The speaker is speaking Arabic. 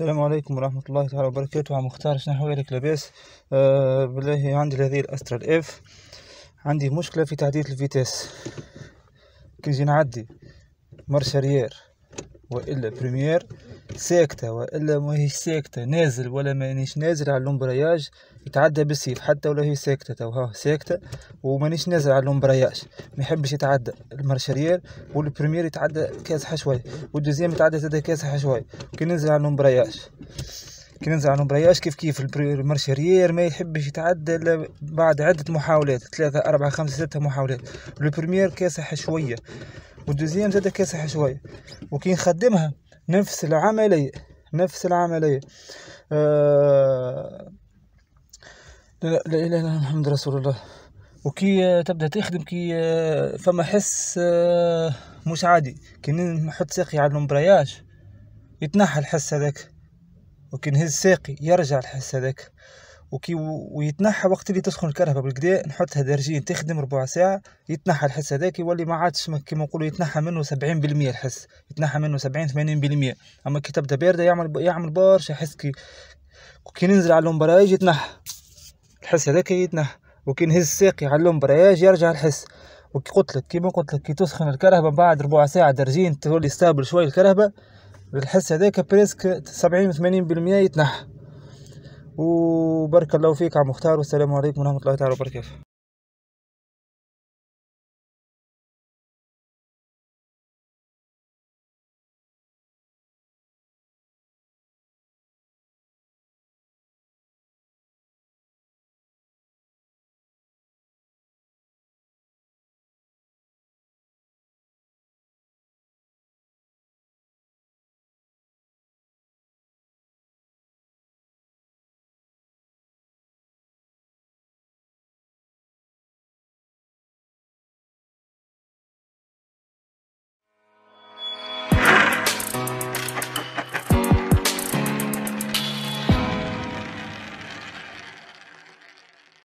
السلام عليكم ورحمة الله تعالى وبركاته عم مختار شنو حوالك لاباس آه بالله عندي هذه الأسترا الإف عندي مشكلة في تعديل الفيتاس كي نجي نعدي مرشاريير والا بريمير ساكتة والا ماهيش ساكتة نازل ولا مانيش نازل على اللومبرياج يتعدى بالسيف حتى ولا هي ساكتة توها ساكتة ومانيش نازل على اللومبرياج ما يحبش يتعدى المارشاليير والبريمير يتعدى كاسحة شوية والدوزيام يتعدى زاد كاسحة شوية كي ننزل على اللومبرياج كي ننزل على البرياج كيف كيف المارشاليير ما يحبش يتعدى الا بعد عدة محاولات ثلاثة أربعة خمسة ستة محاولات البريمير كاسح شوية والدوزيام زاد كاسح شويه وكي نخدمها نفس العمليه نفس العمليه آه لا لا اله الا الله محمد رسول الله وكي آه، تبدا تخدم كي آه، فما حس آه، مش عادي كي نحط ساقي على المبرياج يتنحى الحس هذاك وكي نهز ساقي يرجع الحس هذاك وكي ويتنحى وقت اللي تسخن الكرهبه بالكدا نحطها درجين تخدم ربع ساعه يتنحى الحس هذاك يولي ما عادش كيما نقولوا يتنحى منه بالمية الحس يتنحى منه ثمانين بالمية اما كي تبدا بارده يعمل يعمل برشا حس كي كي ننزل على الامبراج يتنحى الحس هذاك يتنحى وكي نهز ساقي على الامبراج يرجع الحس وكي قلت لك كيما قلت لك كي تسخن الكرهبه بعد ربع ساعه درجين تولي ستابل شويه الكرهبه الحس هذاك بريسك ثمانين بالمية يتنحى وبارك الله فيك عم مختار والسلام عليكم ورحمة الله تعالى وبركاته